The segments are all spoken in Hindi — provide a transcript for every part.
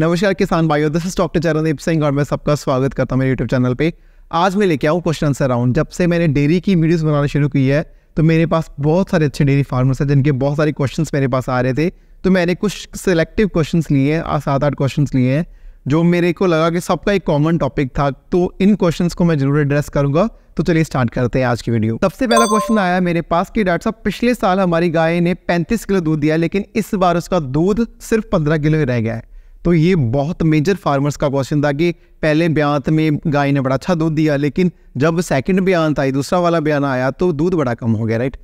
नमस्कार किसान भाइयों this is doctor Charandeep Singh और मैं सबका स्वागत करता हूँ मेरे यूट्यूब चैनल पे आज मैं लेके आऊँ क्वेश्चन आंसर राउंड जब से मैंने डेयरी की वीडियोस बनाना शुरू की है तो मेरे पास बहुत सारे अच्छे डेयरी फार्मर्स हैं जिनके बहुत सारे क्वेश्चन मेरे पास आ रहे थे तो मैंने कुछ सिलेक्टिव क्वेश्चन लिए हैं सात आठ क्वेश्चन लिए हैं जो मेरे को लगा कि सबका एक कॉमन टॉपिक था तो इन क्वेश्चंस को मैं जरूर एड्रेस करूंगा तो चलिए स्टार्ट करते हैं आज की वीडियो सबसे पहला क्वेश्चन आया मेरे पास कि डॉक्टर साहब पिछले साल हमारी गाय ने 35 किलो दूध दिया लेकिन इस बार उसका दूध सिर्फ 15 किलो ही रह गया है तो ये बहुत मेजर फार्मर्स का क्वेश्चन था कि पहले ब्यांत में गाय ने बड़ा अच्छा दूध दिया लेकिन जब सेकंड ब्यांत आई दूसरा वाला बयान आया तो दूध बड़ा कम हो गया राइट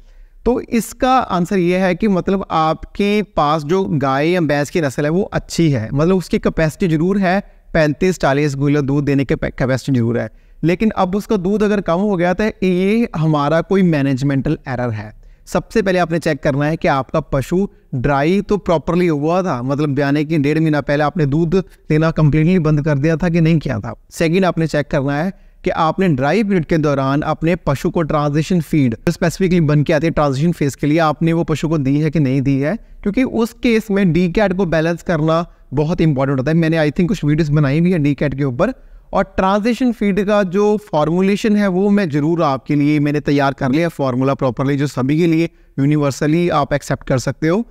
तो इसका आंसर ये है कि मतलब आपके पास जो गाय या भैंस की नस्ल है वो अच्छी है मतलब उसकी कैपेसिटी ज़रूर है पैंतीस चालीस गुलो दूध देने की कैपेसिटी ज़रूर है लेकिन अब उसका दूध अगर कम हो गया तो ये हमारा कोई मैनेजमेंटल एरर है सबसे पहले आपने चेक करना है कि आपका पशु ड्राई तो प्रॉपरली हुआ था मतलब यानी कि डेढ़ महीना पहले आपने दूध देना कंप्लीटली बंद कर दिया था कि नहीं किया था सेकेंड आपने चेक करना है कि आपने ड्राई पीरियड के दौरान अपने पशु को ट्रांजिशन फीड तो स्पेसिफिकली बन के आती है ट्रांजिशन फेज के लिए आपने वो पशु को दी है कि नहीं दी है क्योंकि उस केस में डी कैट को बैलेंस करना बहुत इंपॉर्टेंट होता है मैंने आई थिंक कुछ वीडियोस बनाई भी है डी कैट के ऊपर और ट्रांजिशन फीड का जो फॉर्मूलेशन है वो मैं ज़रूर आपके लिए मैंने तैयार कर लिया फार्मूला प्रॉपरली जो सभी के लिए यूनिवर्सली आप एक्सेप्ट कर सकते हो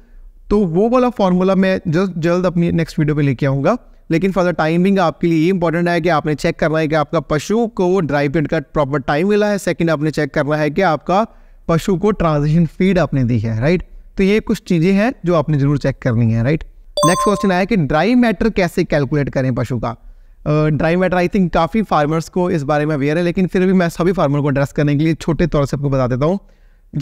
तो वो वाला फार्मूला मैं जस्ट जल्द अपनी नेक्स्ट वीडियो पे लेके आऊँगा लेकिन फॉर द टाइमिंग आपके लिए ये इंपॉर्टेंट है कि आपने चेक करना है कि आपका पशु को ड्राई पीरियड का प्रॉपर टाइम मिला है सेकेंड आपने चेक करना है कि आपका पशु को ट्रांजिशन फीड आपने दी है राइट तो ये कुछ चीज़ें हैं जो आपने ज़रूर चेक करनी है राइट नेक्स्ट क्वेश्चन आया कि ड्राई मैटर कैसे कैलकुलेट करें पशु का ड्राई मैटर आई थिंक काफ़ी फार्मर्स को इस बारे में अवेयर है लेकिन फिर भी मैं सभी फार्मर को एड्रेस करने के लिए छोटे तौर से आपको बता देता हूँ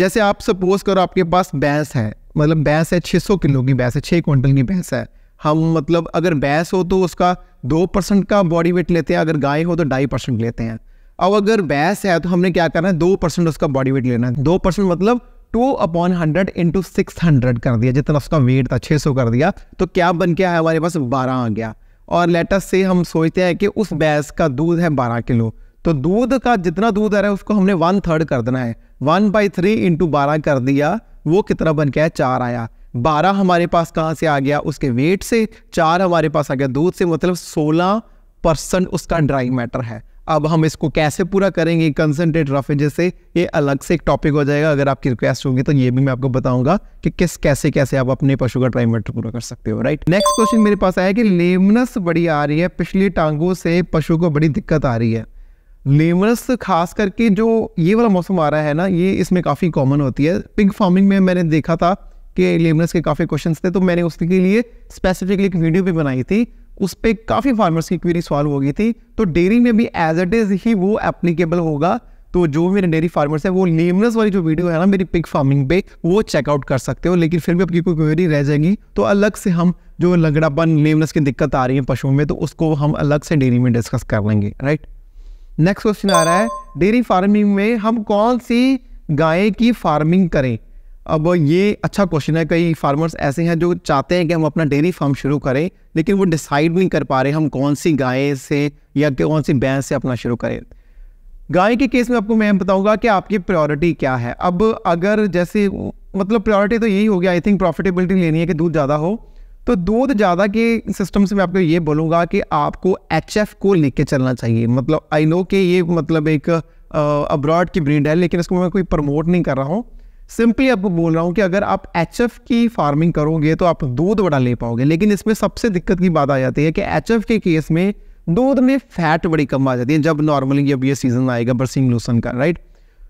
जैसे आप सपोज करो आपके पास भैंस है मतलब भैंस है 600 किलो की भैंस है छः क्विंटल की भैंस है हम मतलब अगर भैंस हो तो उसका दो परसेंट का बॉडी वेट लेते हैं अगर गाय हो तो ढाई परसेंट लेते हैं अब अगर भैंस है तो हमने क्या करना है दो परसेंट उसका बॉडी वेट लेना है दो परसेंट मतलब two upon hundred into six hundred कर दिया जितना उसका वेट था छः सौ कर दिया तो क्या बन के आया हमारे पास बारह आ गया और लेटस से हम सोचते हैं कि उस बैस का दूध है बारह किलो तो दूध का जितना दूध आ रहा है उसको हमने वन थर्ड कर देना है वन बाई थ्री इंटू बारह कर दिया वो कितना बन गया चार आया बारह हमारे पास कहाँ से आ गया उसके वेट से चार हमारे पास आ गया दूध से मतलब सोलह परसेंट उसका ड्राई मैटर है अब हम इसको कैसे पूरा करेंगे कंसनट्रेट एज से ये अलग से एक टॉपिक हो जाएगा अगर आपकी रिक्वेस्ट होगी तो ये भी मैं आपको बताऊंगा कि किस कैसे कैसे आप अपने पशु का ट्राइमेटर पूरा कर सकते हो राइट नेक्स्ट क्वेश्चन मेरे पास आया कि लेमनस बड़ी आ रही है पिछली टांगों से पशु को बड़ी दिक्कत आ रही है लेमनस खास करके जो ये वाला मौसम आ रहा है ना ये इसमें काफ़ी कॉमन होती है पिंग फार्मिंग में मैंने देखा था कि लेमनस के काफ़ी क्वेश्चन थे तो मैंने उसके लिए स्पेसिफिकली एक वीडियो भी बनाई थी उस पर काफ़ी फार्मर्स की क्वेरी सॉल्व हो गई थी तो डेयरी में भी एज इट इज़ ही वो एप्लीकेबल होगा तो जो मेरे डेयरी फार्मर्स हैं वो लेमनेस वाली जो वीडियो है ना मेरी पिक फार्मिंग पे वो चेकआउट कर सकते हो लेकिन फिर भी आपकी कोई क्वेरी रह जाएगी तो अलग से हम जो लंगड़ापन लेमनेस की दिक्कत आ रही है पशुओं में तो उसको हम अलग से डेयरी में डिस्कस कर लेंगे राइट नेक्स्ट क्वेश्चन आ रहा है डेयरी फार्मिंग में हम कौन सी गाय की फार्मिंग करें अब ये अच्छा क्वेश्चन है कई फार्मर्स ऐसे हैं जो चाहते हैं कि हम अपना डेयरी फार्म शुरू करें लेकिन वो डिसाइड नहीं कर पा रहे हम कौन सी गाय से या कौन सी बैंस से अपना शुरू करें गाय के केस में आपको मैं बताऊंगा कि आपकी प्रायोरिटी क्या है अब अगर जैसे मतलब प्रायोरिटी तो यही होगी आई थिंक प्रॉफिटेबिलिटी लेनी है कि दूध ज़्यादा हो तो दूध ज़्यादा के सिस्टम से मैं आपको ये बोलूँगा कि आपको एच एफ को लेके चलना चाहिए मतलब आई नो कि ये मतलब एक अब्रॉड की ब्रीड है लेकिन इसको मैं कोई प्रमोट नहीं कर रहा हूँ सिंपली आपको बोल रहा हूँ कि अगर आप एच की फार्मिंग करोगे तो आप दूध बड़ा ले पाओगे लेकिन इसमें सबसे दिक्कत की बात आ जाती है कि एच के केस में दूध में फैट बड़ी कम आ जाती है जब नॉर्मली जब ये सीज़न आएगा बरसिंग लूसन का राइट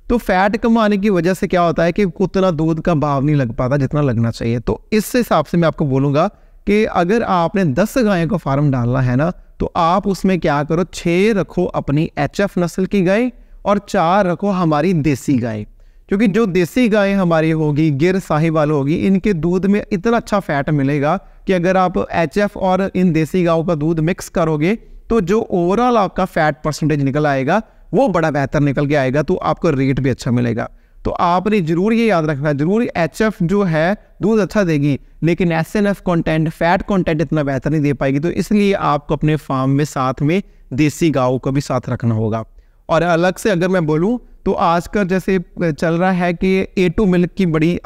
तो फैट कम आने की वजह से क्या होता है कि उतना दूध का भाव नहीं लग पाता जितना लगना चाहिए तो इस हिसाब से मैं आपको बोलूँगा कि अगर आपने दस गायों का फार्म डालना है ना तो आप उसमें क्या करो छः रखो अपनी एच नस्ल की गाय और चार रखो हमारी देसी गाय क्योंकि जो देसी गाय हमारी होगी गिर साहिवाल होगी इनके दूध में इतना अच्छा फैट मिलेगा कि अगर आप एच और इन देसी गायों का दूध मिक्स करोगे तो जो ओवरऑल आपका फैट परसेंटेज निकल आएगा वो बड़ा बेहतर निकल के आएगा तो आपको रेट भी अच्छा मिलेगा तो आपने जरूर ये याद रखना जरूर एच जो है दूध अच्छा देगी लेकिन S N F content fat content इतना बेहतर नहीं दे पाएगी तो इसलिए आपको अपने फार्म में साथ में देसी गायों को भी साथ रखना होगा और अलग से अगर मैं बोलूँ तो आजकल जैसे चल रहा है कि ए टू मिल्क की बड़ी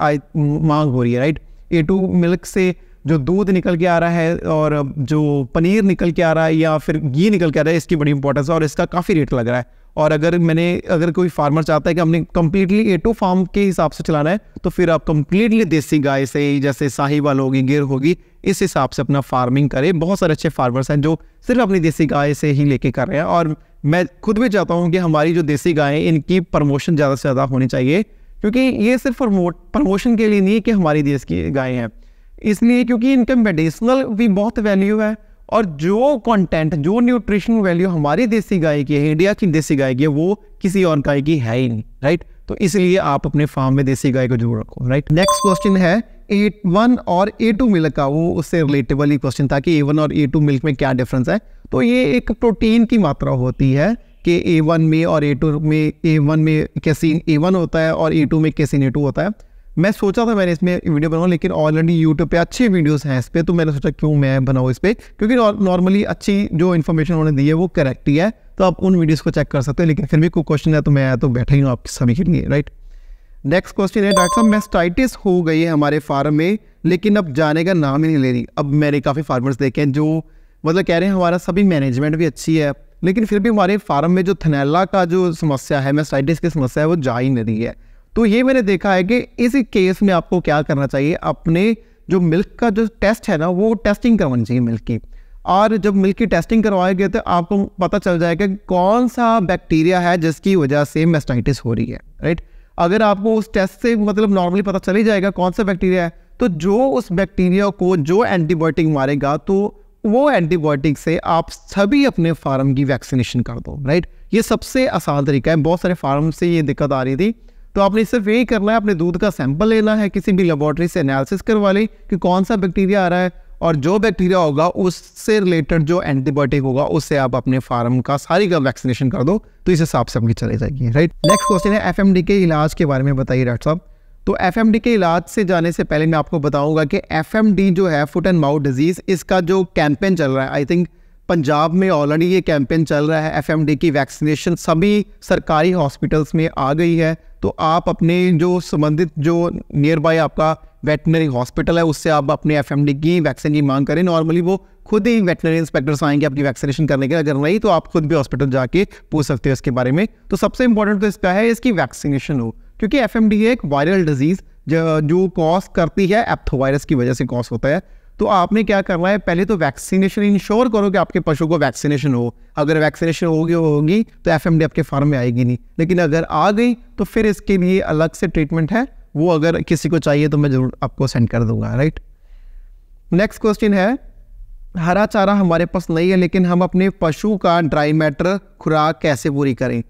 मांग हो रही है राइट ए टू मिल्क से जो दूध निकल के आ रहा है और जो पनीर निकल के आ रहा है या फिर घी निकल के आ रहा है इसकी बड़ी इंपॉर्टेंस है और इसका काफ़ी रेट लग रहा है और अगर मैंने अगर कोई फार्मर चाहता है कि हमने कम्प्लीटली ए टू फार्म के हिसाब से चलाना है तो फिर आप कम्प्लीटली देसी गाय से जैसे साहिवाल होगी गिर होगी इस हिसाब से अपना फार्मिंग करें बहुत सारे अच्छे फार्मर्स हैं जो सिर्फ अपनी देसी गाय से ही लेके कर रहे हैं और मैं खुद भी चाहता हूँ कि हमारी जो देसी गायें इनकी प्रमोशन ज़्यादा से ज़्यादा होनी चाहिए क्योंकि ये सिर्फ प्रमोशन के लिए नहीं है कि हमारी देश की गाय हैं इसलिए क्योंकि इनका मेडिसिनल भी बहुत वैल्यू है और जो कंटेंट जो न्यूट्रिशन वैल्यू हमारी देसी गाय की है इंडिया की देसी गाय की है वो किसी और गाय की है ही नहीं राइट तो इसलिए आप अपने फार्म में देसी गाय को जरूर रखो राइट नेक्स्ट क्वेश्चन है ए वन और ए टू मिल्क का वो उससे रिलेटेबल ही क्वेश्चन था कि ए वन और ए टू मिल्क में क्या डिफरेंस है तो ये एक प्रोटीन की मात्रा होती है कि ए वन में और ए टू में ए वन में कैसीन ए वन होता है और ए टू में कैसीन ए टू होता है मैं सोचा था मैंने इसमें वीडियो बनाऊँ लेकिन ऑलरेडी यूट्यूब पे अच्छे वीडियोस हैं इस पर तो मैंने सोचा क्यों मैं बनाऊँ इस पर क्योंकि नॉर्मली अच्छी जो इन्फॉर्मेशन उन्होंने दी है वो करेक्ट ही है तो आप उन वीडियोज़ को चेक कर सकते हो लेकिन फिर भी कोई क्वेश्चन है तो मैं तो बैठा ही हूँ आप सभी के लिए राइट नेक्स्ट क्वेश्चन है डॉक्टर साहब मेस्टाइटिस हो गई है हमारे फार्म में लेकिन अब जाने का नाम ही नहीं ले रही अब मैंने काफ़ी फार्मर्स देखे हैं जो मतलब कह रहे हैं हमारा सभी मैनेजमेंट भी अच्छी है लेकिन फिर भी हमारे फार्म में जो थनेला का जो समस्या है मेस्टाइटिस की समस्या है वो जा ही नहीं रही है तो ये मैंने देखा है कि इस केस में आपको क्या करना चाहिए अपने जो मिल्क का जो टेस्ट है ना वो टेस्टिंग करवानी चाहिए मिल्क की और जब मिल्क की टेस्टिंग करवाएंगे तो आपको पता चल जाएगा कौन सा बैक्टीरिया है जिसकी वजह से मेस्टाइटिस हो रही है राइट अगर आपको उस टेस्ट से मतलब नॉर्मली पता चल ही जाएगा कौन सा बैक्टीरिया है तो जो उस बैक्टीरिया को जो एंटीबायोटिक मारेगा तो वो एंटीबायोटिक से आप सभी अपने फार्म की वैक्सीनेशन कर दो राइट ये सबसे आसान तरीका है बहुत सारे फार्म से ये दिक्कत आ रही थी तो आपने सिर्फ यही करना है अपने दूध का सैंपल लेना है किसी भी लेबॉरटरी से एनालिसिस करवा ली कि कौन सा बैक्टीरिया आ रहा है और जो बैक्टीरिया होगा उससे रिलेटेड जो एंटीबायोटिक होगा उससे आप अपने फार्म का सारी का वैक्सीनेशन कर दो तो इस हिसाब से आपकी चली जाएगी राइट नेक्स्ट क्वेश्चन है एफ के इलाज के बारे में बताइए डॉक्टर साहब तो एफ के इलाज से जाने से पहले मैं आपको बताऊंगा कि एफ जो है फुट एंड माउथ डिजीज़ इसका जो कैंपेन चल रहा है आई थिंक पंजाब में ऑलरेडी ये कैंपेन चल रहा है एफ की वैक्सीनेशन सभी सरकारी हॉस्पिटल्स में आ गई है तो आप अपने जो संबंधित जो नियर बाय आपका वेटनरी हॉस्पिटल है उससे आप अपने एफ की वैक्सीन की मांग करें नॉर्मली वो खुद ही वेटनरी इंस्पेक्टर्स आएंगे आपकी वैक्सीनेशन करने के लिए अगर नहीं तो आप खुद भी हॉस्पिटल जाके पूछ सकते हो इसके बारे में तो सबसे इंपॉर्टेंट तो इसका है इसकी वैक्सीनेशन हो क्योंकि एफ एक वायरल डिजीज़ जो कॉज करती है एप्थोवायरस की वजह से कॉज होता है तो आपने क्या करना है पहले तो वैक्सीनेशन इंश्योर करो कि आपके पशु को वैक्सीनेशन हो अगर वैक्सीनेशन होगी होगी तो एफ आपके फार्म में आएगी नहीं लेकिन अगर आ गई तो फिर इसके लिए अलग से ट्रीटमेंट है वो अगर किसी को चाहिए तो मैं ज़रूर आपको सेंड कर दूंगा राइट नेक्स्ट क्वेश्चन है हरा चारा हमारे पास नहीं है लेकिन हम अपने पशु का ड्राई मैटर खुराक कैसे पूरी करें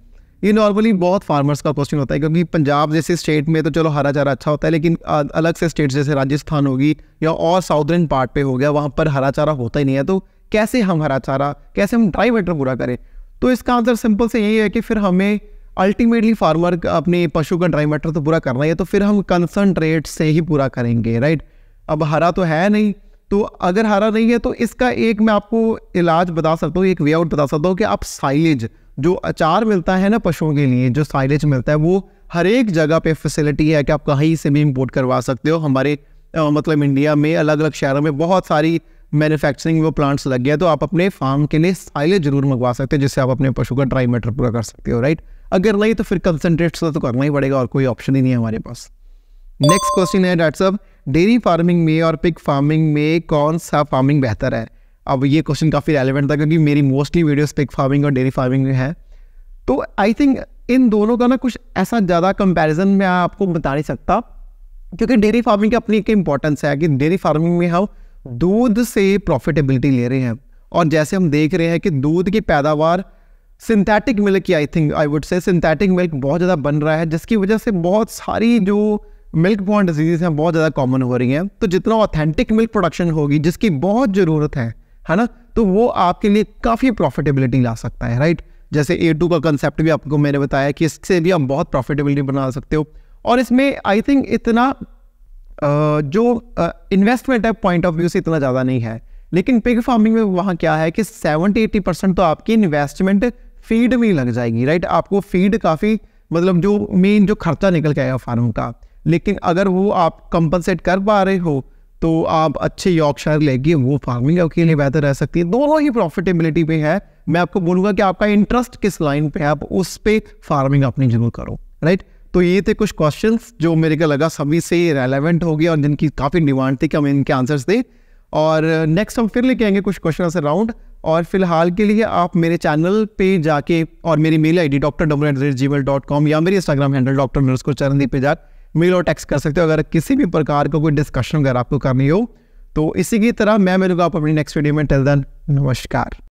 ये नॉर्मली बहुत फार्मर्स का क्वेश्चन होता है क्योंकि पंजाब जैसे स्टेट में तो चलो हरा चारा अच्छा होता है लेकिन अलग से स्टेट जैसे राजस्थान होगी या और साउदर्न पार्ट पे हो गया वहाँ पर हरा चारा होता ही नहीं है तो कैसे हम हरा चारा कैसे हम ड्राई वेटर पूरा करें तो इसका आंसर सिंपल से यही है कि फिर हमें अल्टीमेटली फार्मर अपने पशु का ड्राई मैटर तो पूरा करना ही है तो फिर हम कंसनट्रेट से ही पूरा करेंगे राइट अब हरा तो है नहीं तो अगर हरा नहीं है तो इसका एक मैं आपको इलाज बता सकता हूँ एक वे आउट बता सकता हूँ कि आप साइलेज जो अचार मिलता है ना पशुओं के लिए जो साइलेज मिलता है वो हर एक जगह पे फैसिलिटी है कि आप कहीं से भी इम्पोर्ट करवा सकते हो हमारे आ, मतलब इंडिया में अलग अलग शहरों में बहुत सारी मैन्युफैक्चरिंग वो प्लांट्स लग गया तो आप अपने फार्म के लिए साइलेज जरूर मंगवा सकते हो जिससे आप अपने पशु का ड्राई मैटर पूरा कर सकते हो राइट अगर नहीं तो फिर कंसनट्रेट तो करना ही पड़ेगा और कोई ऑप्शन ही नहीं है हमारे पास नेक्स्ट क्वेश्चन है डॉक्टर साहब डेयरी फार्मिंग में और पिक फार्मिंग में कौन सा फार्मिंग बेहतर है अब ये क्वेश्चन काफ़ी रेलिवेंट था क्योंकि मेरी मोस्टली वीडियोस पिक फार्मिंग और डेयरी फार्मिंग में है तो आई थिंक इन दोनों का ना कुछ ऐसा ज़्यादा कंपैरिजन में आपको बता नहीं सकता क्योंकि डेयरी फार्मिंग की अपनी एक इंपॉर्टेंस है कि डेयरी फार्मिंग में हम दूध से प्रॉफिटेबिलिटी ले रहे हैं और जैसे हम देख रहे हैं कि दूध की पैदावार सिंथेटिक मिल्क की I think I would say synthetic milk बहुत ज़्यादा बन रहा है जिसकी वजह से बहुत सारी जो मिल्क बॉन्ड डिजीज़ हैं बहुत ज़्यादा कॉमन हो रही हैं तो जितना ऑथेंटिक मिल्क प्रोडक्शन होगी जिसकी बहुत ज़रूरत है है ना तो वो आपके लिए काफ़ी प्रॉफिटेबिलिटी ला सकता है राइट जैसे ए टू का कंसेप्ट भी आपको मैंने बताया कि इससे भी आप बहुत प्रॉफिटेबिलिटी बना सकते हो और इसमें आई थिंक इतना जो इन्वेस्टमेंट है पॉइंट ऑफ व्यू से इतना ज़्यादा नहीं है लेकिन पिग फार्मिंग में वहाँ क्या है कि सेवेंटी एटी परसेंट तो आपकी इन्वेस्टमेंट फीड में लग जाएगी राइट आपको फीड काफ़ी मतलब जो मेन जो खर्चा निकल के आएगा फार्म का लेकिन अगर वो आप कंपनसेट कर पा रहे हो तो आप अच्छे यॉर्कशायर लेगी वो फार्मिंग के लिए बेहतर रह सकती है दोनों ही प्रॉफिटेबिलिटी पे है मैं आपको बोलूंगा कि आपका इंटरेस्ट किस लाइन पे है आप उस पर फार्मिंग अपनी जरूर करो राइट तो ये थे कुछ क्वेश्चन जो मेरे को लगा सभी से रेलेवेंट हो गया और जिनकी काफ़ी डिमांड थी कि हम इनके आंसर्स दें और नेक्स्ट हम फिर लेके आएंगे कुछ क्वेश्चन अराउंड राउंड और फिलहाल के लिए आप मेरे चैनल पे जाके और मेरी mail ID doctor W at Gmail dot com या मेरी इंस्टाग्राम हैंडल डॉक्टर नर्स को चरणदीप पे जाकर मेल और टेक्स्ट कर सकते हो अगर किसी भी प्रकार का कोई डिस्कशन अगर आपको करनी हो तो इसी की तरह मैं मिलूंगा आप अपनी नेक्स्ट वीडियो में टेल देन नमस्कार